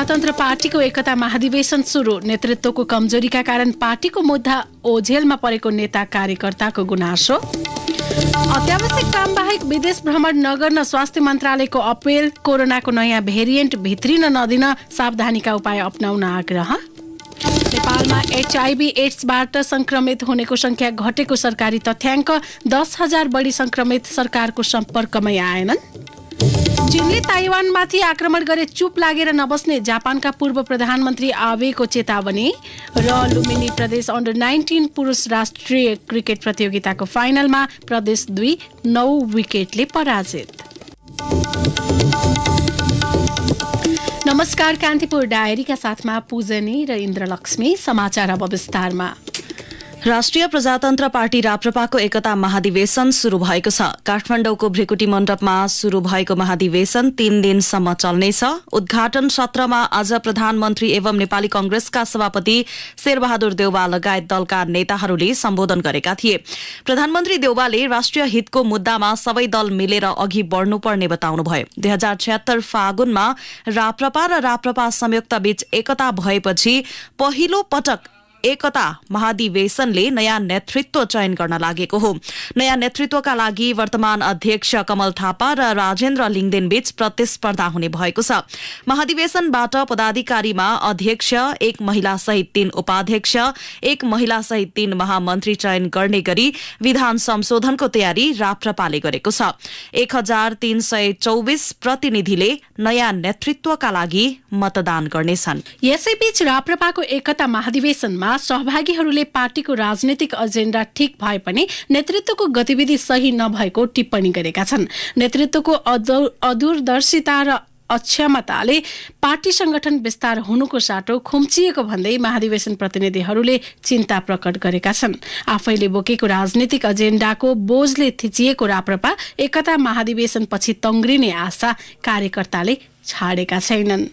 प्रजातन्त्र पार्टीको एकता महाधिवेशन सुरु नेतृत्वको कमजोरीका कारण पार्टीको मुद्दा ओझेलमा परेको नेता कार्यकर्ताको गुनासो अत्यावश्यक काम बाहेक विदेश भ्रमण नगर्न स्वास्थ्य मन्त्रालयको अपेल कोरोनाको नयाँ भेरिएन्ट भित्रिन नदिन सावधानीका उपाय अप्नाउन आग्रह नेपालमा एचआइभी एड्सबाट संक्रमित हुनेको संख्या घटेको सरकारी तथ्याङ्क दस हजार बढी संक्रमित सरकारको सम्पर्कमै आएनन् चीनले ताइवानमाथि आक्रमण गरे चुप लागेर नबस्ने जापानका पूर्व प्रधानमन्त्री आवेको चेतावनी र लुम्बिनी प्रदेश अन्डर नाइन्टिन पुरुष राष्ट्रिय क्रिकेट प्रतियोगिताको फाइनलमा प्रदेश दुई नौ विकेटले पराजित नमस्कार कान्तिपुर डायरीका साथमा पूजनी र इन्द्रलक्ष्मी समाचार अब विस्तारमा राष्ट्रिय प्रजातन्त्र पार्टी राप्रपाको एकता महाधिवेशन शुरू भएको छ काठमाडौँको भ्रिकुटी मण्डपमा शुरू भएको महाधिवेशन तीन दिनसम्म चल्नेछ उद्घाटन सत्रमा आज प्रधानमन्त्री एवं नेपाली कंग्रेसका सभापति शेरबहादुर देउवा लगायत दलका नेताहरूले सम्बोधन गरेका थिए प्रधानमन्त्री देउवाले राष्ट्रिय हितको मुद्दामा सबै दल मिलेर अघि बढ्नुपर्ने बताउनुभयो दुई हजार छ्यात्तर फागुनमा राप्रपा र राप्रपा संयुक्त बीच एकता भएपछि पहिलो पटक एकता महाधिवेशनले नयाँ नेतृत्व चयन गर्न लागेको हो नयाँ नेतृत्वका लागि वर्तमान अध्यक्ष कमल थापा र राजेन्द्र लिङदेन बीच प्रतिस्पर्धा हुने भएको छ महाधिवेशनबाट पदाधिकारीमा अध्यक्ष एक महिला सहित तीन उपाध्यक्ष एक महिला सहित तीन महामन्त्री चयन गर्ने गरी विधान संशोधनको तयारी राप्रपाले गरेको छ एक हजार तीन सय चौबिस प्रतिनिधिले नयाँ नेतृत्वका लागि मतदान गर्नेछन् यसैबीच राप्रपाको एकता महाधिवेशनमा बैठकमा सहभागीहरूले पार्टीको राजनैतिक एजेन्डा ठिक भए पनि नेतृत्वको गतिविधि सही नभएको टिप्पणी गरेका छन् नेतृत्वको अदूरदर्शिता र अक्षमताले पार्टी संगठन विस्तार हुनुको साटो खुम्चिएको भन्दै महाधिवेशन प्रतिनिधिहरूले चिन्ता प्रकट गरेका छन् आफैले बोकेको राजनीतिक एजेन्डाको बोझले थिचिएको राप्रपा एकता महाधिवेशनपछि तङ्ग्रिने आशा कार्यकर्ताले छाडेका छैनन्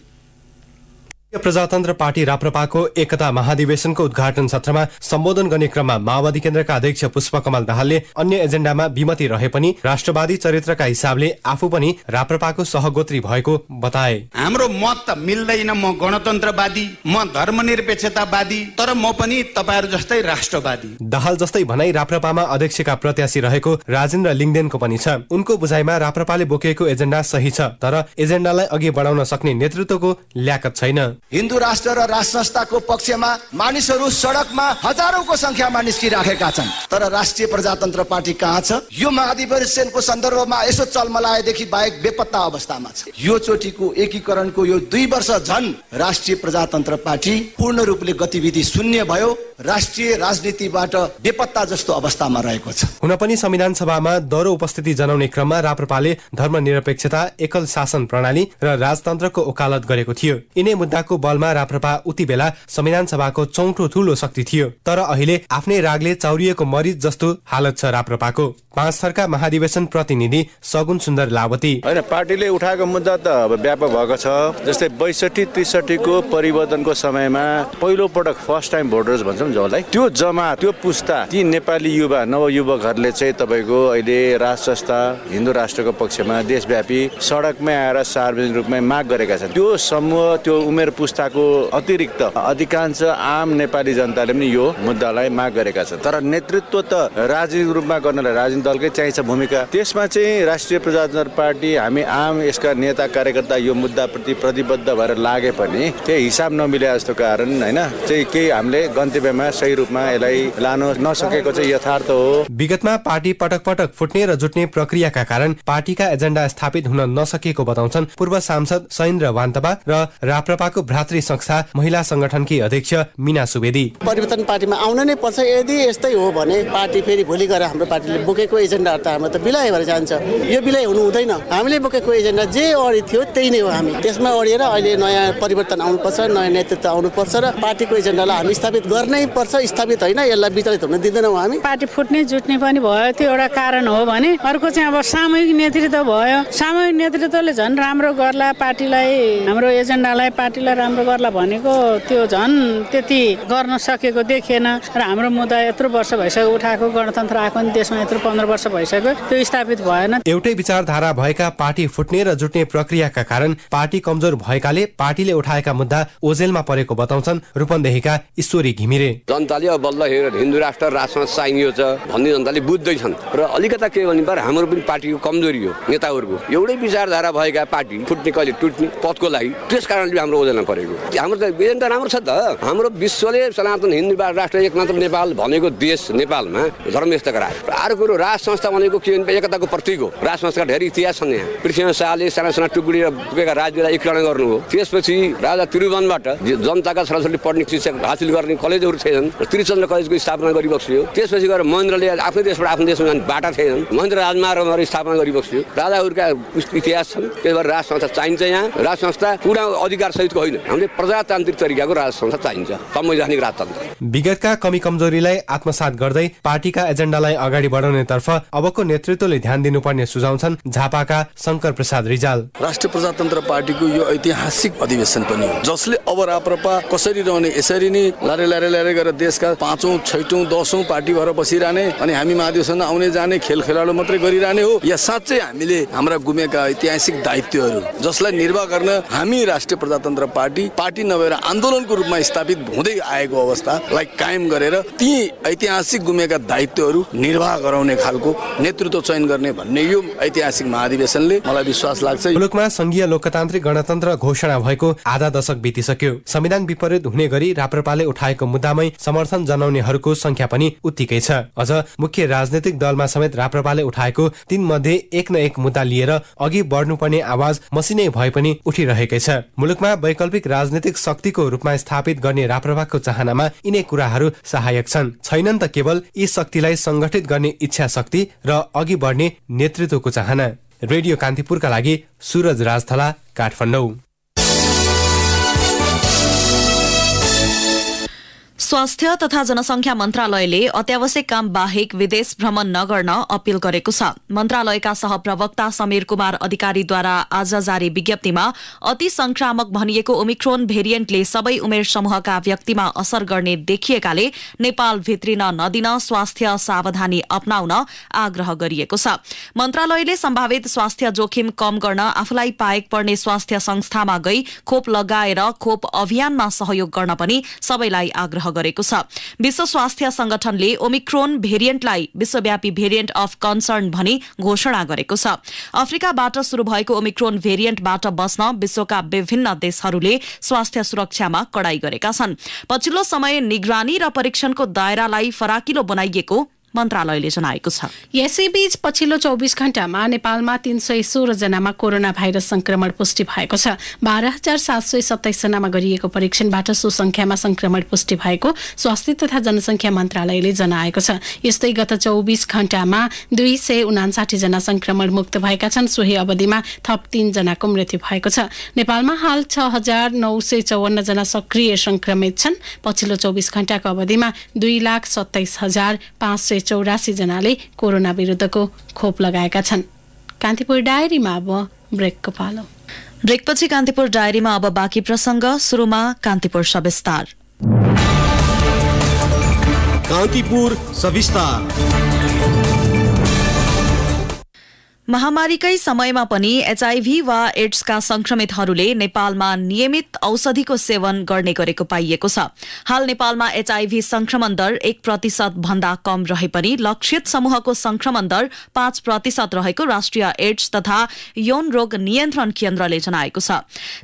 प्रजातन्त्र पार्टी राप्रपाको एकता महाधिवेशनको उद्घाटन सत्रमा सम्बोधन गर्ने क्रममा माओवादी केन्द्रका अध्यक्ष पुष्पकमल दाहालले अन्य एजेन्डामा विमति रहे पनि राष्ट्रवादी चरित्रका हिसाबले आफू पनि राप्रपाको सहगोत्री भएको बताए हाम्रो मत मिल्दैन म गणतन्त्रवादी म धर्मनिरपेक्षतावादी तर म पनि तपाईँहरू जस्तै राष्ट्रवादी दाहाल जस्तै भनाई राप्रपामा अध्यक्षका प्रत्याशी रहेको राजेन्द्र लिङदेनको पनि छ उनको बुझाइमा राप्रपाले बोकेको एजेन्डा सही छ तर एजेन्डालाई अघि बढाउन सक्ने नेतृत्वको ल्याकत छैन हिन्दू राष्ट्र र राष्ट्र संस्थाको पक्षमा मानिसहरू सडकमा हजारौंको संख्यामा निस्किराखेका छन् तर राष्ट्रिय प्रजातन्त्र पार्टी कहाँ छ यो महाधिवेशनको सन्दर्भमा यसो चलमलाएदेखि बाहेक बेपत्ता अवस्थामा छ यो चोटिको एकीकरणको यो दुई वर्ष झन राष्ट्रिय प्रजातन्त्र पार्टी पूर्ण रूपले गतिविधि शून्य भयो राष्ट्रिय राजनीतिबाट बेपत्ता जस्तो अवस्थामा रहेको छ हुन पनि संविधान सभामा दह्रो उपस्थिति जनाउने क्रममा राप्रपाले धर्मनिरपेक्षता एकल शासन प्रणाली र राजतन्त्रको ओकालत गरेको थियो यिनै मुद्दा राप्रपाको बलमा राप्रपा उति बेला संविधान सभाको चौथो ठूलो शक्ति थियो तर अहिले आफ्नै रागले चाउरिएको मरिज जस्तो हालत छ राप्रपाको पाँच थरका महाधिवेशन प्रतिनिधि सगुन सुन्दर लावती होइन पार्टीले उठाएको मुद्दा त व्यापक भएको छ जस्तै बैसठी त्रिसठीको परिवर्तनको समयमा पहिलो पटक फर्स्ट टाइम भोटर्स भन्छौँ जसलाई त्यो जमा त्यो पुस्ता ती नेपाली युवा नवयुवकहरूले चाहिँ तपाईँको अहिले राष्ट्र संस्था हिन्दू राष्ट्रको पक्षमा देशव्यापी सडकमै आएर सार्वजनिक रूपमा माग गरेका छन् त्यो समूह त्यो उमेर पुस्ताको अतिरिक्त अधिकांश आम नेपाली जनताले पनि यो मुद्दालाई माग गरेका छन् तर नेतृत्व त राजनीतिक रूपमा गर्नलाई राजनीति दलकै चाहिन्छ भूमिका त्यसमा चाहिँ राष्ट्रिय प्रजातन्त्र पार्टी हामी आम यसका नेता कार्यकर्ता यो मुद्दाप्रति प्रतिबद्ध भएर लागे पनि त्यही हिसाब नमिले जस्तो कारण होइन चाहिँ केही हामीले गन्तव्यमा सही रूपमा यसलाई लानु नसकेको चाहिँ यथार्थ हो विगतमा पार्टी पटक पटक फुट्ने र जुट्ने प्रक्रियाका कारण पार्टीका एजेन्डा स्थापित हुन नसकेको बताउँछन् पूर्व सांसद सैन्द्र वान्तपा र राप्रपाको भ्रातृ संस्था महिला संगठनकी अध्यक्ष मिना सुवेदी परिवर्तन पार्टीमा आउन नै पर्छ यदि यस्तै हो भने पार्टी फेरि भोलि गएर हाम्रो पार्टीले बोकेको एजेन्डाहरू त हाम्रो त विलय भएर जान्छ यो विलय हुनु हुँदैन हामीले बोकेको एजेन्डा जे अडि थियो त्यही नै हो हामी त्यसमा अडिएर अहिले नयाँ परिवर्तन आउनुपर्छ नयाँ नेतृत्व आउनुपर्छ र पार्टीको एजेन्डालाई हामी स्थापित गर्नै पर्छ स्थापित होइन यसलाई विचलित हुन दिँदैनौँ हामी पार्टी फुट्ने जुट्ने पनि भयो त्यो एउटा कारण हो भने अर्को चाहिँ अब सामूहिक नेतृत्व भयो सामूहिक नेतृत्वले झन् राम्रो गर्ला पार्टीलाई हाम्रो एजेन्डालाई पार्टीलाई राम्रो गर्ला भनेको त्यो झन् त्यति गर्न सकेको देखिएन र हाम्रो मुद्दा यत्रो वर्ष भइसक्यो उठाएको गणतन्त्र आएको नि देशमा यत्रो पन्ध्र वर्ष भइसक्यो त्यो स्थापित भएन एउटै विचारधारा भएका पार्टी फुट्ने र जुट्ने प्रक्रियाका कारण पार्टी कमजोर भएकाले पार्टीले उठाएका मुद्दा ओजेलमा परेको बताउँछन् रूपन्देहीका ईश्वरी घिमिरे जनताले अब बल्ल हेरेर हिन्दू राष्ट्र राष्ट्रमा चाहियो छ भन्ने जनताले बुझ्दैछन् र अलिकता के भने हाम्रो पनि पार्टीको कमजोरी हो नेताहरूको एउटै विचारधारा भएका पार्टी फुट्ने कहिले टुट्ने पदको लागि त्यस कारणले हाम्रो ओजेलमा परेको हाम्रो त विजन त राम्रो छ त हाम्रो विश्वले सनातन हिन्दू राष्ट्र एकमात्र नेपाल भनेको देश नेपालमा धर्मस्थ गरायो अर्को कुरो राज संस्था भनेको के एकताको प्रतीक हो राज संस्थाका धेरै इतिहास छन् यहाँ पृथ्वी शाहले साना साना पुगेका राज्यलाई एकीकरण गर्नु हो त्यसपछि राजा त्रिभुवनबाट जनताका छोराछोरी पढ्ने शिक्षा हासिल गर्ने कलेजहरू छैनन् त्रिचन्द्र कलेजको स्थापना गरिबस्यो त्यसपछि गएर महेन्द्रले आफ्नै देशबाट आफ्नो देशमा जाने बाटा छैनन् महेन्द्र राजमार्गहरू स्थापना गरिबस्थ्यो राजाहरूका इतिहास छन् त्यही भएर राज संस्था चाहिन्छ यहाँ राज संस्था पुरा अधिकार सहितको होइन हामीले प्रजातान्त्रिक तरिकाको राजतन्त्र चाहिन्छ संवैधानिक राजतन्त्र विगतका कमी कमजोरीलाई आत्मसात गर्दै पार्टीका एजेन्डालाई अगाडि बढाउनेतर्फ अबको नेतृत्वले ध्यान दिनुपर्ने सुझाव छन् झापाका शङ्कर प्रसाद रिजाल राष्ट्रिय प्रजातन्त्र पार्टीको यो ऐतिहासिक अधिवेशन पनि हो जसले अब राप्रपा कसरी रहने यसरी नै लारे लारे लारे गरेर देशका पाँचौँ छैटौँ दसौँ पार्टी भएर बसिरहने अनि हामी महाधिवेशन आउने जाने खेल खेलाडु मात्रै गरिरहने हो या साँच्चै हामीले हाम्रा गुमेका ऐतिहासिक दायित्वहरू जसलाई निर्वाह गर्न हामी राष्ट्रिय प्रजातन्त्र पार्टी पार्टी नभएर आन्दोलनको रूपमा स्थापित हुँदै आएको अवस्थालाई कायम गरेर ती ऐतिहासिक गुमेका दायित्वहरू निर्वाह गराउने खालको नेतृत्व चयन गर्ने भन्ने यो ऐतिहासिक महाधिवेशनले मलाई विश्वास लाग्छ मुलुकमा संघीय लोकतान्त्रिक गणतन्त्र घोषणा भएको आधा दशक बितिसक्यो संविधान विपरीत हुने गरी राप्रपाले उठाएको मुद्दामै समर्थन जनाउनेहरूको संख्या पनि उत्तिकै छ अझ मुख्य राजनैतिक दलमा समेत राप्रपाले उठाएको तीन मध्ये एक न एक मुद्दा लिएर अघि बढ्नुपर्ने आवाज मसिनै भए पनि उठिरहेकै छ मुलुकमा वैकल्प वैकल्पिक राजनैतिक शक्तिको रूपमा स्थापित गर्ने राप्रपाको चाहनामा यिनै कुराहरू सहायक छन् छैनन् त केवल यी शक्तिलाई संगठित गर्ने इच्छा शक्ति र अघि बढ्ने नेतृत्वको चाहना रेडियो कान्तिपुरका लागि सुरज राजथला काठमाडौँ स्वास्थ्य तथा जनसंख्या मन्त्रालयले अत्यावश्यक काम बाहेक विदेश भ्रमण नगर्न अपील गरेको छ मन्त्रालयका सहप्रवक्ता समीर कुमार अधिकारीद्वारा आज जारी विज्ञप्तिमा अति संक्रामक भनिएको ओमिक्रोन भेरिएन्टले सबै उमेर समूहका व्यक्तिमा असर गर्ने देखिएकाले नेपाल भित्रिन नदिन स्वास्थ्य सावधानी अप्नाउन आग्रह गरिएको छ मन्त्रालयले सम्भावित स्वास्थ्य जोखिम कम गर्न आफूलाई पाएक पर्ने स्वास्थ्य संस्थामा गई खोप लगाएर खोप अभियानमा सहयोग गर्न पनि सबैलाई आग्रह गरेको छ विश्व स्वास्थ्य संगठनले ओमिक्रोन भेरिएन्टलाई विश्वव्यापी भेरिएन्ट अफ कन्सर्न भनी घोषणा गरेको छ अफ्रिकाबाट शुरू भएको ओमिक्रोन भेरिएन्टबाट बस्न विश्वका विभिन्न देशहरूले स्वास्थ्य सुरक्षामा कडाई गरेका छन् पछिल्लो समय निगरानी र परीक्षणको दायरालाई फराकिलो बनाइएको मन्त्रालयले जनाएको छ यसैबीच पछिल्लो चौबिस घण्टामा नेपालमा तीन सय सोह्र जनामा कोरोना भाइरस संक्रमण पुष्टि भएको छ बाह्र हजार सात सय सत्ताइसजनामा गरिएको परीक्षणबाट सो संख्यामा संक्रमण पुष्टि भएको स्वास्थ्य तथा जनसङ्ख्या मन्त्रालयले जनाएको छ यस्तै गत चौबिस घण्टामा दुई सय जना संक्रमण मुक्त भएका छन् सोही अवधिमा थप जनाको मृत्यु भएको छ नेपालमा हाल छ हजार नौ सय चौवन्नजना सक्रिय संक्रमित छन् पछिल्लो चौबिस घण्टाको अवधिमा दुई लाख सत्ताइस हजार पाँच सय चौरासी जनाले कोरोना विरुद्धको खोप लगाएका छन् कान्तिपुर डायरीमा अब ब्रेकको पालो ब्रेकपछि कान्तिपुर डायरीमा अब बाँकी प्रसङ्ग सुरुमा कान्तिपुर सविस्तार कान्तिपुर सविस्तार महामारीकै समयमा पनि एचआईभी वा एड्सका संक्रमितहरूले नेपालमा नियमित औषधिको सेवन गर्ने गरेको पाइएको छ हाल नेपालमा एचआईभी संक्रमण दर एक प्रतिशत भन्दा कम रहे पनि लक्षित समूहको संक्रमण दर पाँच प्रतिशत रहेको राष्ट्रिय एड्स तथा यौन रोग नियन्त्रण केन्द्रले जनाएको छ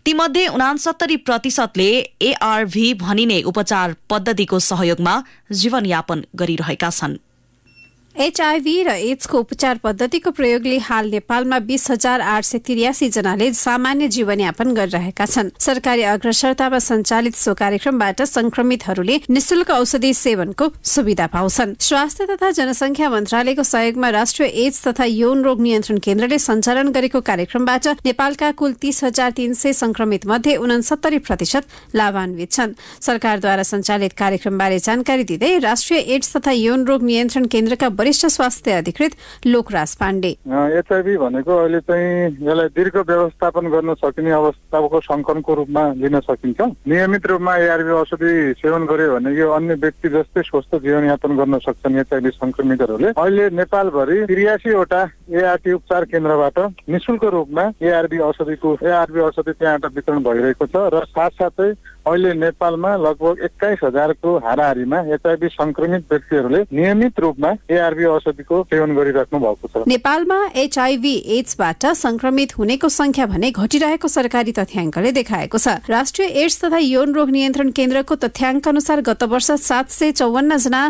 तीमध्ये उनासत्तरी प्रतिशतले एआरभी भनिने उपचार पद्धतिको सहयोगमा जीवनयापन गरिरहेका छन् एचआइभी र एड्सको उपचार पद्धतिको प्रयोगले हाल नेपालमा बीस हजार आठ सय त्रियासी जनाले सामान्य जीवनयापन गरिरहेका छन् सरकारी अग्रसरतामा सञ्चालित सो कार्यक्रमबाट संक्रमितहरूले निशुल्क औषधि सेवनको सुविधा पाउँछन् स्वास्थ्य तथा जनसंख्या मन्त्रालयको सहयोगमा राष्ट्रिय एड्स तथा यौन रोग नियन्त्रण केन्द्रले सञ्चालन गरेको कार्यक्रमबाट नेपालका कुल तीस हजार तीन सय संक्रमित मध्ये उनासत्तरी प्रतिशत लाभान्वित छन् सरकारद्वारा सञ्चालित कार्यक्रमबारे जानकारी दिँदै राष्ट्रिय एड्स तथा यौन रोग नियन्त्रण केन्द्रका वरिष्ठ स्वास्थ्य अधिकृत लोकराज पाण्डे एचआइभी भनेको अहिले चाहिँ यसलाई दीर्घ व्यवस्थापन गर्न सकिने अवस्थाको सङ्कनको रूपमा लिन सकिन्छ नियमित रूपमा एआरबी औषधि सेवन गर्यो भने यो अन्य व्यक्ति जस्तै स्वस्थ जीवनयापन गर्न सक्छन् एचआइभी संक्रमितहरूले अहिले नेपालभरि त्रियासीवटा एआरटी उपचार केन्द्रबाट निशुल्क रूपमा एआरबी औषधिको एआरबी औषधि त्यहाँबाट वितरण भइरहेको छ र साथसाथै अहिले नेपालमा लगभग एक्काइस हजारको हाराहारीमा एचआइबी संक्रमित व्यक्तिहरूले नियमित रूपमा एआरबी औषधिको सेवन गरिराख्नु भएको छ नेपालमा एचआइभी एड्सबाट संक्रमित हुनेको संख्या भने घटिरहेको सरकारी तथ्याङ्कले देखाएको छ राष्ट्रिय एड्स तथा यौन रोग नियन्त्रण केन्द्रको तथ्याङ्क अनुसार गत वर्ष सात सय चौवन्न जना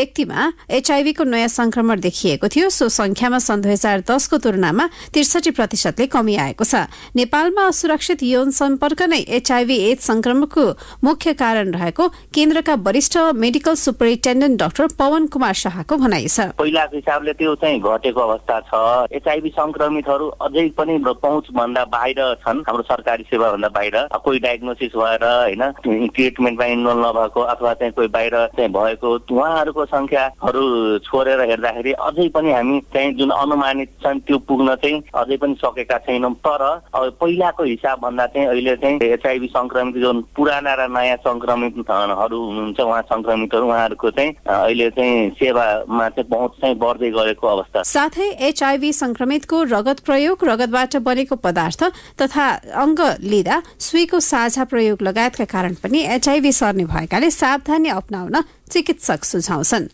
व्यक्तिमा एचआइभीको नयाँ संक्रमण देखिएको थियो सो संख्यामा सन् दुई हजार दसको तुलनामा त्रिसठी प्रतिशतले कमी आएको छ नेपालमा असुरक्षित यौन सम्पर्क नै एचआइभी एड्स संक्रमणको मुख्य कारण रहेको केन्द्रका वरिष्ठ medical superintendent doctor Pawan Kumar शाहको भनाइ छ पहिलाको हिसाबले त्यो चाहिँ घटेको अवस्था छ एचआइभी संक्रमितहरू अझै पनि पहुँच भन्दा बाहिर छन् हाम्रो सरकारी सेवा भन्दा बाहिर कोही डायग्नोसिस भएर होइन ट्रिटमेन्टमा इन्भल्भ नभएको अथवा चाहिँ कोही बाहिर चाहिँ भएको उहाँहरूको संख्याहरू छोडेर हेर्दाखेरि अझै पनि हामी चाहिँ जुन अनुमानित छन् त्यो पुग्न चाहिँ अझै पनि सकेका छैनौँ तर पहिलाको हिसाब भन्दा चाहिँ अहिले चाहिँ एचआइभी संक्रमित जुन पुराना र नयाँ सङ्क्रमितहरू हुनुहुन्छ उहाँ सङ्क्रमितहरू उहाँहरूको चाहिँ अहिले चाहिँ सेवामा चाहिँ पहुँच चाहिँ बढ्दै गएको अवस्था साथै एचआइभी संक्रमितको रगत प्रयोग रगतबाट बनेको पदार्थ तथा अङ्ग लिँदा सुईको साझा प्रयोग लगायतका कारण पनि एचआइभी सर्ने भएकाले सावधानी अप्नाउन चिकित्सक सुझाउँछन्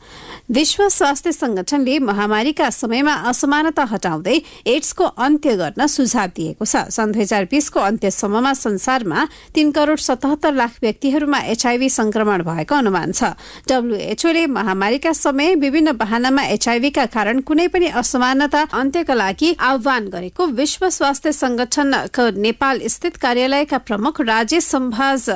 विश्व स्वास्थ्य संगठनले महामारीका समयमा असमानता हटाउँदै एड्सको अन्त्य गर्न सुझाव दिएको छ सन् दुई हजार बीसको अन्त्यसम्ममा संसारमा तीन करोड़ सतहत्तर लाख व्यक्तिहरूमा एचआईभी संक्रमण भएको अनुमान छ डब्ल्यूएचओले महामारीका समय विभिन्न वाहनामा एचआईभीका कारण कुनै पनि असमानता अन्त्यका लागि आह्वान गरेको विश्व स्वास्थ्य संगठन नेपाल स्थित कार्यालयका प्रमुख राजेश सम्भाज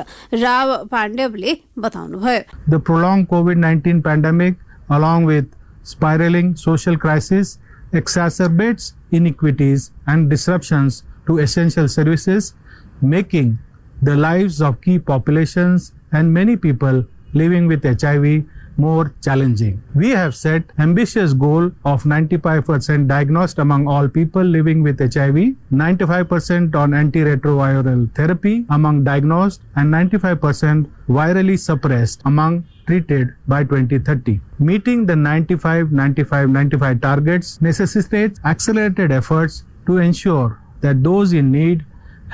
राव पाण्डवले बताउनुभयो COVID-19 pandemic along with spiraling social crisis exacerbates inequities and disruptions to essential services, making the lives of key populations and many people living with HIV more challenging. We have set ambitious goal of 95% diagnosed among all people living with HIV, 95% on antiretroviral therapy among diagnosed and 95% virally suppressed among treated by 2030. Meeting the 95 95 95 targets necessitates accelerated efforts to ensure that those in need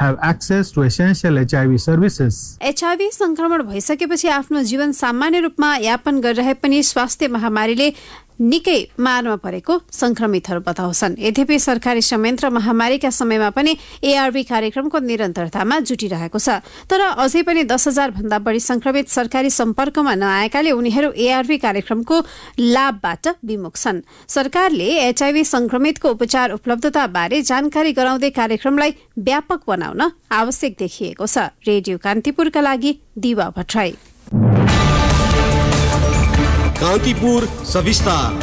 have access to essential HIV services. HIV संक्रमण भइसकेपछि आफ्नो जीवन सामान्य रूपमा यापन गरिरहे पनि स्वास्थ्य महामारीले निकै मारमा परेको संक्रमितहरू बताउँछन् यद्यपि सरकारी संयन्त्र महामारीका समयमा पनि एआरबी कार्यक्रमको निरन्तरतामा जुटिरहेको छ तर अझै पनि दस हजार भन्दा बढी संक्रमित सरकारी सम्पर्कमा नआएकाले उनीहरू एआरबी कार्यक्रमको लाभबाट विमुख छन् सरकारले एचआईभी संक्रमितको उपचार उपलब्धता बारे जानकारी गराउँदै कार्यक्रमलाई व्यापक बनाउन आवश्यक देखिएको छ रेडियो कान्तिपुरका लागि दिवा भट्टराई कान्तिपुर सविस्तार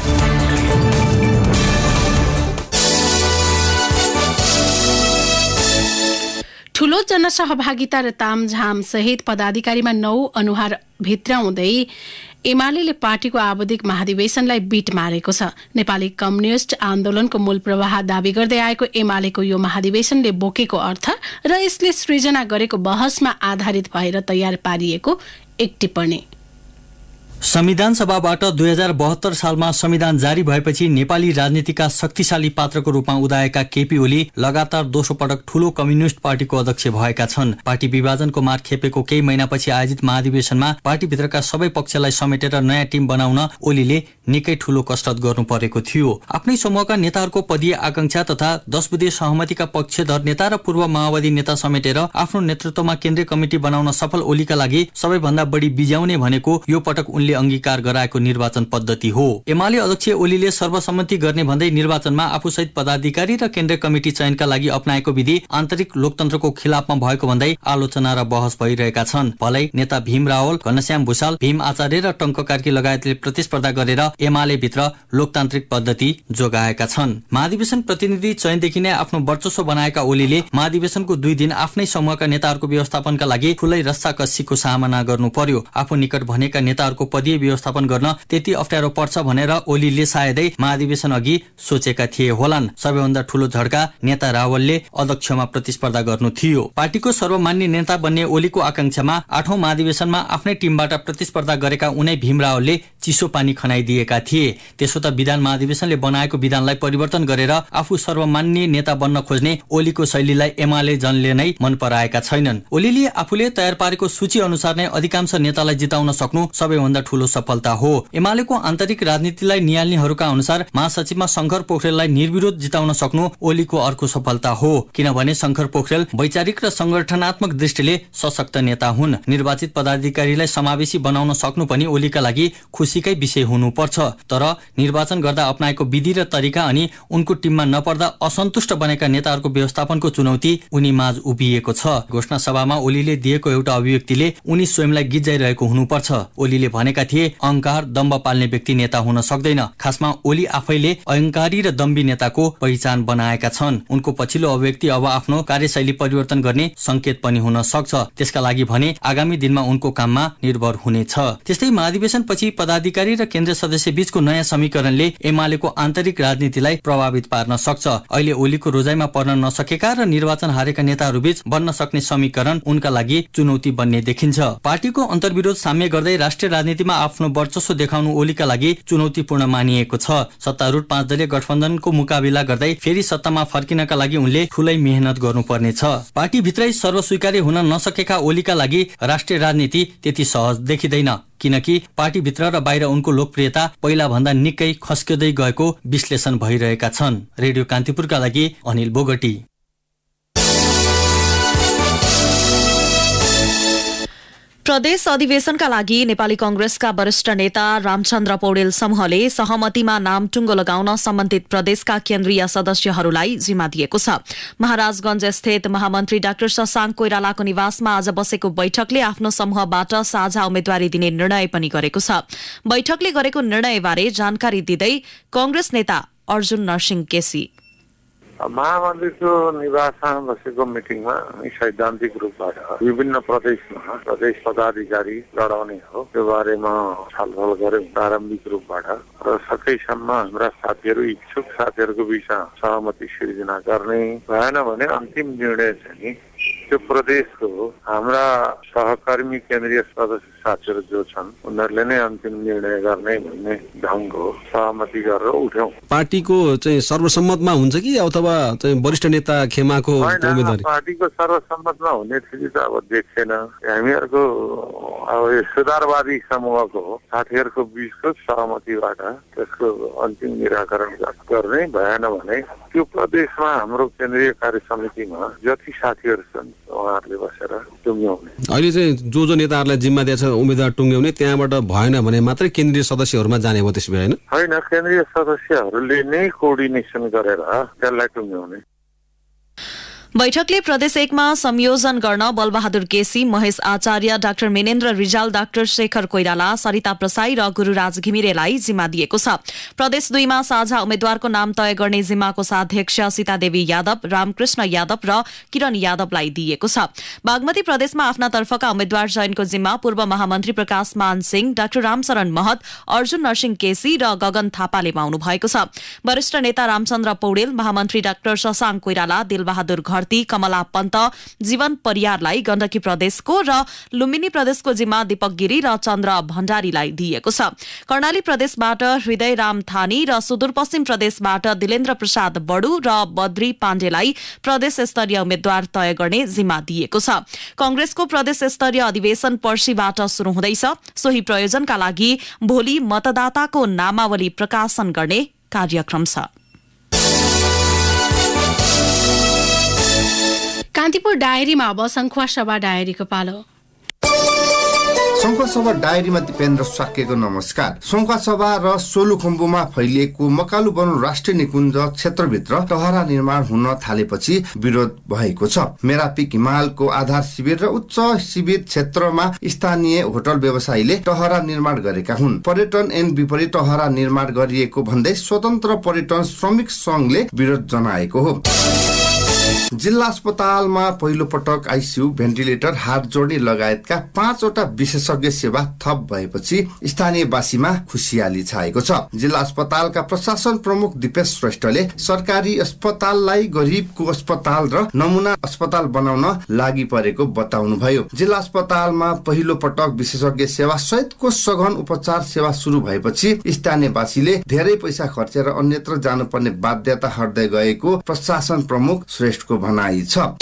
ठूलो जनसहभागिता र तामझाम सहित पदाधिकारीमा नौ अनुहार भित्राउँदै एमाले पार्टीको आवधिक महाधिवेशनलाई बिट मारेको छ नेपाली कम्युनिस्ट आन्दोलनको मूल प्रवाह दावी गर्दै आएको एमालेको यो महाधिवेशनले बोकेको अर्थ र यसले सृजना गरेको बहसमा आधारित भएर तयार पारिएको एक टिप्पणी संविधान सभाबाट दुई हजार बहत्तर सालमा संविधान जारी भएपछि नेपाली राजनीतिका शक्तिशाली पात्रको रूपमा उदाएका केपी ओली लगातार दोस्रो पटक ठूलो कम्युनिष्ट पार्टीको अध्यक्ष भएका छन् पार्टी विभाजनको मार खेपेको केही महिनापछि आयोजित महाधिवेशनमा पार्टीभित्रका सबै पक्षलाई समेटेर नयाँ टिम बनाउन ओलीले निकै ठूलो कसरत गर्नु परेको थियो आफ्नै समूहका नेताहरूको पदीय आकांक्षा तथा दस बुधे सहमतिका पक्षधर नेता र पूर्व माओवादी नेता समेटेर आफ्नो नेतृत्वमा केन्द्रीय कमिटी बनाउन सफल ओलीका लागि सबैभन्दा बढी बिज्याउने भनेको यो पटक उनले ले अङ्गीकार गराएको निर्वाचन पद्धति हो एमाले अध्यक्ष ओलीले सर्वसम्मति गर्ने भन्दै निर्वाचनमा आफूसहित पदाधिकारी र केन्द्रीय कमिटी चयनका लागि अप्नाएको विधि आन्तरिक लोकतन्त्रको खिलाफमा भएको भन्दै आलोचना र बहस भइरहेका छन् भलै नेता भीम रावल घनश्याम भूषाल भीम आचार्य र टङ्क कार्की लगायतले प्रतिस्पर्धा गरेर एमाले भित्र लोकतान्त्रिक पद्धति जोगाएका छन् महाधिवेशन प्रतिनिधि चयनदेखि नै आफ्नो वर्चस्व बनाएका ओलीले महाधिवेशनको दुई दिन आफ्नै समूहका नेताहरूको व्यवस्थापनका लागि ठुलै रस्साकसीको कसीको सामना गर्नु पर्यो आफू निकट भनेका नेताहरूको पदीय व्यवस्थापन गर्न त्यति अप्ठ्यारो पर्छ भनेर ओलीले सायदै महाधिवेशन अघि सोचेका थिए होलान् सबैभन्दा ठुलो झड्का नेता रावलले अध्यक्षमा प्रतिस्पर्धा गर्नु थियो पार्टीको सर्वमान्य नेता बन्ने ओलीको आकांक्षामा आठौं महाधिवेशनमा आफ्नै टिमबाट प्रतिस्पर्धा गरेका उनै भीम रावलले चिसो पानी खनाइदिएका थिए त्यसो त विधान महाधिवेशनले बनाएको विधानलाई परिवर्तन गरेर आफू सर्वमान्य नेता बन्न खोज्ने ओलीको शैलीलाई एमाले जनले नै मन पराएका छैनन् ओलीले आफूले तयार पारेको सूची अनुसार नै अधिकांश नेतालाई जिताउन सक्नु सबैभन्दा ठूलो सफलता हो एमालेको आन्तरिक राजनीतिलाई नियाल्नेहरूका अनुसार महासचिवमा शङ्कर पोखरेललाई निर्विरोध जिताउन सक्नु ओलीको अर्को सफलता हो किनभने शङ्कर पोखरेल वैचारिक र संगठनात्मक दृष्टिले सशक्त नेता हुन् निर्वाचित पदाधिकारीलाई समावेशी बनाउन सक्नु पनि ओलीका लागि खुसीकै विषय हुनुपर्छ तर निर्वाचन गर्दा अप्नाएको विधि र तरिका अनि उनको टिममा नपर्दा असन्तुष्ट बनेका नेताहरूको व्यवस्थापनको चुनौती उनी माझ उभिएको छ घोषणा सभामा ओलीले दिएको एउटा अभिव्यक्तिले उनी स्वयंलाई गिज्जाइरहेको हुनुपर्छ ओलीले भने भनेका थिए अहंकार दम्ब पाल्ने व्यक्ति नेता हुन सक्दैन खासमा ओली आफैले अहंकारी र दम्बी नेताको पहिचान बनाएका छन् उनको पछिल्लो अभिव्यक्ति अब आफ्नो कार्यशैली परिवर्तन गर्ने संकेत पनि हुन सक्छ त्यसका लागि भने आगामी दिनमा उनको काममा निर्भर हुनेछ त्यस्तै महाधिवेशन पछि पदाधिकारी र केन्द्र सदस्य बीचको नयाँ समीकरणले एमालेको आन्तरिक राजनीतिलाई प्रभावित पार्न सक्छ अहिले ओलीको रोजाइमा पर्न नसकेका र निर्वाचन हारेका बीच बन्न सक्ने समीकरण उनका लागि चुनौती बन्ने देखिन्छ पार्टीको अन्तर्विरोध साम्य गर्दै राष्ट्रिय राजनीति राजनीतिमा आफ्नो वर्चस्व देखाउनु ओलीका लागि चुनौतीपूर्ण मानिएको छ सत्तारूढ पाँच दलीय गठबन्धनको मुकाबिला गर्दै फेरि सत्तामा फर्किनका लागि उनले ठुलै मेहनत गर्नुपर्नेछ पार्टीभित्रै सर्वस्वीकार्य हुन नसकेका ओलीका लागि राष्ट्रिय राजनीति त्यति सहज देखिँदैन किनकि पार्टीभित्र र बाहिर उनको लोकप्रियता पहिला भन्दा निकै खस्किँदै गएको विश्लेषण भइरहेका छन् रेडियो कान्तिपुरका लागि अनिल बोगटी प्रदेश अधिवेशनका लागि नेपाली कंग्रेसका वरिष्ठ नेता रामचन्द्र पौडेल समूहले सहमतिमा नाम टुङ्गो लगाउन सम्बन्धित प्रदेशका केन्द्रीय सदस्यहरूलाई जिम्मा दिएको छ महाराजगंज स्थित महामन्त्री डाक्टर शशाङ कोइरालाको निवासमा आज बसेको बैठकले आफ्नो समूहबाट साझा उम्मेद्वारी दिने निर्णय पनि गरेको छ बैठकले गरेको निर्णयबारे जानकारी दिँदै कंग्रेस नेता अर्जुन नरसिंह केसी महामन्त्रीको निवासमा बसेको मिटिङमा हामी सैद्धान्तिक रूपबाट विभिन्न प्रदेशमा प्रदेश पदाधिकारी लडाउने हो त्यो बारेमा छलफल गऱ्यौँ प्रारम्भिक रूपबाट र सकेसम्म हाम्रा साथीहरू इच्छुक साथीहरूको विषय सहमति सिर्जना गर्ने भएन भने अन्तिम निर्णय चाहिँ त्यो प्रदेशको हाम्रा सहकर्मी केन्द्रीय सदस्य साथीहरू जो छन् उनीहरूले नै अन्तिम निर्णय गर्ने भन्ने ढङ्ग हो सहमति गरेर उठ्यौँ पार्टीको चाहिँ सर्वसम्मतमा हुन्छ कि अथवा चाहिँ वरिष्ठ नेता खेमाको पार्टीको सर्वसम्मतमा हुने स्थिति त अब देख्दैन हामीहरूको अब सुधारवादी समूहको साथीहरूको बिचको सहमतिबाट त्यसको अन्तिम निराकरण गर्ने भएन भने त्यो प्रदेशमा हाम्रो केन्द्रीय कार्य समितिमा जति साथीहरू छन् उहाँहरूले बसेर टुङ्ग्याउने अहिले चाहिँ जो जो नेताहरूलाई जिम्मा दिएछ उम्मेद्वार टुङ्ग्याउने त्यहाँबाट भएन भने मात्रै केन्द्रीय सदस्यहरूमा जाने हो त्यसो भए होइन होइन केन्द्रीय सदस्यहरूले नै कोर्डिनेसन गरेर त्यसलाई टुङ्ग्याउने बैठकले प्रदेश एकमा संयोजन गर्न बलबहादुर केसी महेश आचार्य डाक्टर मेनेन्द्र रिजाल डाक्टर शेखर कोइराला सरिता प्रसाई र गुरूराज घिमिरेलाई जिम्मा दिएको छ प्रदेश दुईमा साझा उम्मेद्वारको नाम तय गर्ने जिम्माको साध्यक्ष सीतादेवी यादव रामकृष्ण यादव र किरण यादवलाई दिएको छ बागमती प्रदेशमा आफ्ना तर्फका उम्मेद्वार चयनको जिम्मा पूर्व महामन्त्री प्रकाश मान सिंह डाक्टर रामचरण महत अर्जुन नरसिंह केसी र गगन थापाले पाउनु भएको छ वरिष्ठ नेता रामचन्द्र पौडेल महामन्त्री डाक्टर शशाङ कोइराला दिलबहादुर घर अर्थी कमला पन्त जीवन परियारलाई गण्डकी प्रदेशको र लुम्बिनी प्रदेशको जिम्मा दीपक गिरी र चन्द्र भण्डारीलाई दिएको छ कर्णाली प्रदेशबाट हृदय राम थानी र सुदूरपश्चिम प्रदेशबाट दिलेन्द्र प्रसाद बडु र बद्री पाण्डेलाई प्रदेश स्तरीय उम्मेद्वार तय गर्ने जिम्मा दिएको छ कंग्रेसको प्रदेश स्तरीय अधिवेशन पर्सीबाट शुरू हुँदैछ सोही प्रयोजनका लागि भोलि मतदाताको नामावली प्रकाशन गर्ने कार्यक्रम छ कान्तिपुर डायरीमा अब शङ्खुवा सभा डायरीको पालो सभा डायरीमा दिपेन्द्र साकेको नमस्कार सभा र सोलुखुम्बुमा फैलिएको मकालु वन राष्ट्रिय निकुञ्ज क्षेत्रभित्र टहरा निर्माण हुन थालेपछि विरोध भएको छ मेरापिक हिमालको आधार शिविर र उच्च शिविर क्षेत्रमा स्थानीय होटल व्यवसायीले टहरा निर्माण गरेका हुन् पर्यटन एन विपरीत टहरा निर्माण गरिएको भन्दै स्वतन्त्र पर्यटन श्रमिक संघले विरोध जनाएको हो जिल्ला अस्पतालमा पहिलो पटक आइसियु भेन्टिलेटर हात जोड्ने लगायतका पाँचवटा विशेषज्ञ सेवा थप भएपछि स्थानीयवासीमा खुसियाली छाएको छ जिल्ला अस्पतालका प्रशासन प्रमुख दिपेश श्रेष्ठले सरकारी अस्पताललाई गरिबको अस्पताल र नमुना अस्पताल बनाउन लागि परेको बताउनुभयो जिल्ला अस्पतालमा पहिलो पटक विशेषज्ञ सेवा सहितको सघन उपचार सेवा सुरु भएपछि स्थानीयवासीले धेरै पैसा खर्चेर अन्यत्र जानुपर्ने बाध्यता हट्दै गएको प्रशासन प्रमुख श्रेष्ठ श्रेष्ठको भनाइ छ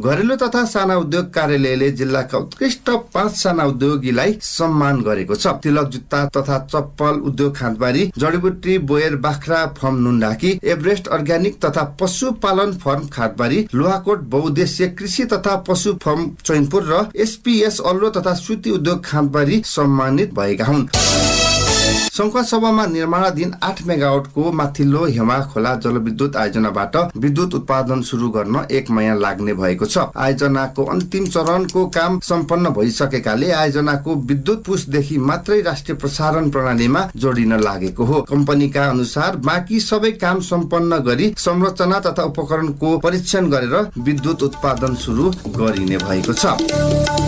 घरेलु तथा साना उद्योग कार्यालयले जिल्लाका उत्कृष्ट पाँच साना उद्योगीलाई सम्मान गरेको छ तिलक जुत्ता तथा चप्पल उद्योग खाँदबारी जडीबुटी बोयर बाख्रा फर्म नुन्डाकी एभरेस्ट अर्ग्यानिक तथा पशुपालन फर्म खाँदबारी लुहाकोट बहुद्देश्य कृषि तथा पशु फर्म चैनपुर र एसपीएस अल्लो तथा सुती उद्योग खाँदबारी सम्मानित भएका हुन् संकट सभामा निर्माणाधीन आठ मेगावटको माथिल्लो हेमा खोला जलविद्युत आयोजनाबाट विद्युत उत्पादन सुरु गर्न एक महिना लाग्ने भएको छ आयोजनाको अन्तिम चरणको काम सम्पन्न भइसकेकाले आयोजनाको विद्युत पुसदेखि मात्रै राष्ट्रिय प्रसारण प्रणालीमा जोडिन लागेको हो कम्पनीका अनुसार बाँकी सबै काम सम्पन्न गरी संरचना तथा उपकरणको परीक्षण गरेर विद्युत उत्पादन सुरु गरिने भएको छ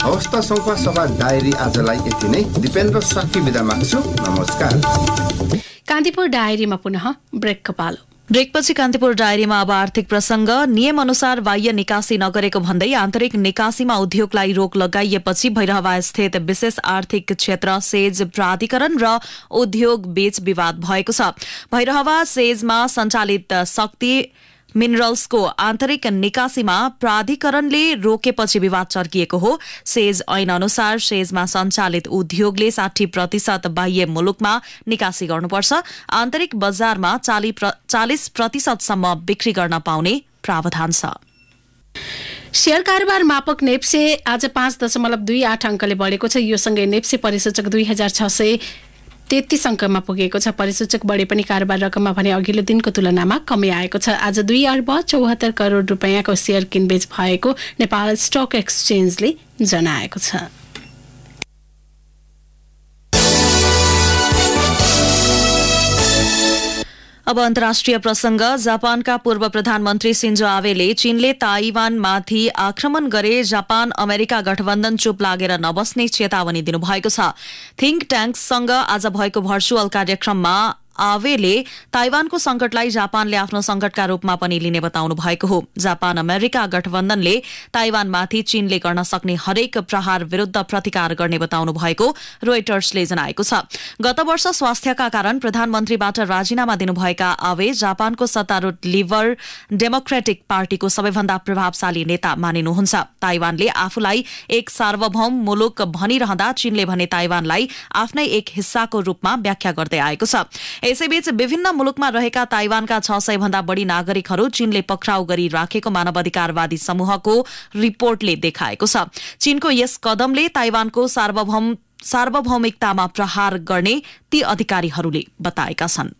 हवस् त सभा डायरी आजलाई यति नै दिपेन्द्र साकी बिदा माग्छु नमस्कार नमस्कार कान्तिपुर डायरीमा पुनः ब्रेकको पालो ब्रेकपछि कान्तिपुर डायरीमा अब आर्थिक प्रसंग नियम अनुसार बाह्य निकासी नगरेको भन्दै आन्तरिक निकासीमा उद्योगलाई रोक लगाइएपछि भैरहवा स्थित विशेष आर्थिक क्षेत्र सेज प्राधिकरण र उद्योग बीच विवाद भएको छ भैरहवा सेजमा सञ्चालित शक्ति मिनरल्सको आन्तरिक निकासीमा प्राधिकरणले रोकेपछि विवाद चर्किएको हो सेज ऐन अनुसार सेजमा सञ्चालित उद्योगले साठी प्रतिशत बाह्य मुलुकमा निकासी गर्नुपर्छ आन्तरिक बजारमा चालिस प्रतिशतसम्म बिक्री गर्न पाउने प्रावधान छ सेयर कारोबार मापक नेप्से आज पाँच दशमलव दुई आठ अङ्कले बढेको छ यो सँगै नेप्से परिसूचक दुई हजार छ सय तेत्तिस अङ्कमा पुगेको छ परिसूचक बढे पनि कारोबार रकममा भने अघिल्लो दिनको तुलनामा कमी आएको छ आज दुई अर्ब चौहत्तर करोड रुपियाँको सेयर किनबेच भएको नेपाल स्टक एक्सचेन्जले जनाएको छ अब अन्तर्राष्ट्रिय प्रसंग जापानका पूर्व प्रधानमन्त्री सिन्जो आवेले चीनले ताइवानमाथि आक्रमण गरे जापान अमेरिका गठबन्धन चुप लागेर नबस्ने चेतावनी दिनुभएको छ थिङ्क ट्याङ्कसँग आज भएको भर्चुअल कार्यक्रममा आवेले ताइवानको संकटलाई जापानले आफ्नो संकटका रूपमा पनि लिने बताउनु भएको हो जापान अमेरिका गठबन्धनले ताइवानमाथि चीनले गर्न सक्ने हरेक प्रहार विरूद्ध प्रतिकार गर्ने बताउनु भएको रोइटर्सले जनाएको छ गत वर्ष स्वास्थ्यका कारण प्रधानमन्त्रीबाट राजीनामा दिनुभएका आवे जापानको सत्तारूढ़ लिबर डेमोक्रेटिक पार्टीको सबैभन्दा प्रभावशाली नेता मानिनुहुन्छ ताइवानले आफूलाई एक सार्वभौम मुलुक भनिरहँदा चीनले भने ताइवानलाई आफ्नै एक हिस्साको रूपमा व्याख्या गर्दै आएको छ यसैबीच विभिन्न मुलुकमा रहेका ताइवानका छ सय भन्दा बढ़ी नागरिकहरू चीनले पक्राउ गरी राखेको मानवाधिकारवादी समूहको रिपोर्टले देखाएको छ चीनको यस कदमले ताइवानको सार्वभौम सार्वभौमिकतामा प्रहार गर्ने ती अधिकारीहरूले बताएका छन्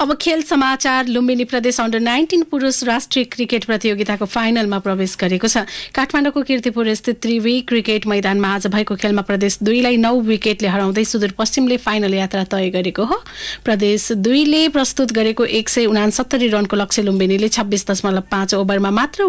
अब खेल समाचार लुम्बिनी प्रदेश अन्डर नाइन्टिन पुरुष राष्ट्रिय क्रिकेट प्रतियोगिताको फाइनलमा प्रवेश गरेको छ काठमाडौँको किर्तिपुर स्थित त्रिवी क्रिकेट मैदानमा आज भएको खेलमा प्रदेश दुईलाई नौ विकेटले हराउँदै सुदूरपश्चिमले फाइनल यात्रा तय गरेको हो प्रदेश दुईले प्रस्तुत गरेको एक सय उनासत्तरी रनको लक्ष्य लुम्बिनीले छब्बिस दशमलव पाँच ओभरमा मात्र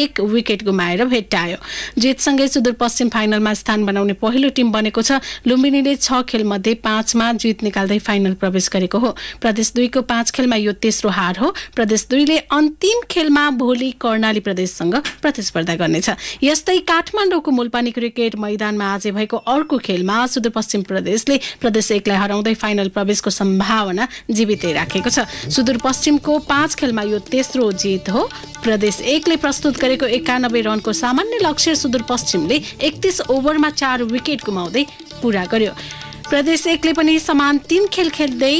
एक विकेट गुमाएर भेट्टायो जितसँगै सुदूरपश्चिम फाइनलमा स्थान बनाउने पहिलो टिम बनेको छ लुम्बिनीले छ खेलमध्ये पाँचमा जित निकाल्दै फाइनल प्रवेश गरेको हो प्रदेश दुईको पाँच खेलमा यो तेस्रो हार हो प्रदेश दुईले अन्तिम खेलमा भोलि कर्णाली प्रदेशसँग प्रतिस्पर्धा गर्नेछ यस्तै काठमाडौँको मुलपानी क्रिकेट मैदानमा आज भएको अर्को खेलमा सुदूरपश्चिम प्रदेशले प्रदेश एकलाई हराउँदै फाइनल प्रवेशको सम्भावना जीवितै राखेको छ सुदूरपश्चिमको पाँच खेलमा यो तेस्रो जित हो प्रदेश एकले प्रस्तुत गरेको एकानब्बे रनको सामान्य लक्ष्य सुदूरपश्चिमले एकतिस ओभरमा चार विकेट गुमाउँदै पुरा गर्यो प्रदेश एकले पनि समान तिन खेल खेल्दै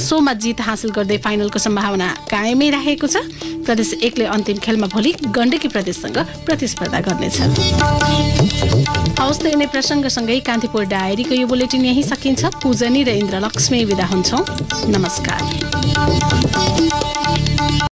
सोमा जित हासिल गर्दै फाइनलको सम्भावना कायमै राखेको छ प्रदेश एकले अन्तिम खेलमा भोलि गण्डकी प्रदेशसँग प्रतिस्पर्धा गर्नेछ हवस् त यिनै प्रसङ्गसँगै कान्तिपुर डायरीको यो बुलेटिन यहीँ सकिन्छ पूजनी र इन्द्रलक्ष्मी विदा हुन्छौँ नमस्कार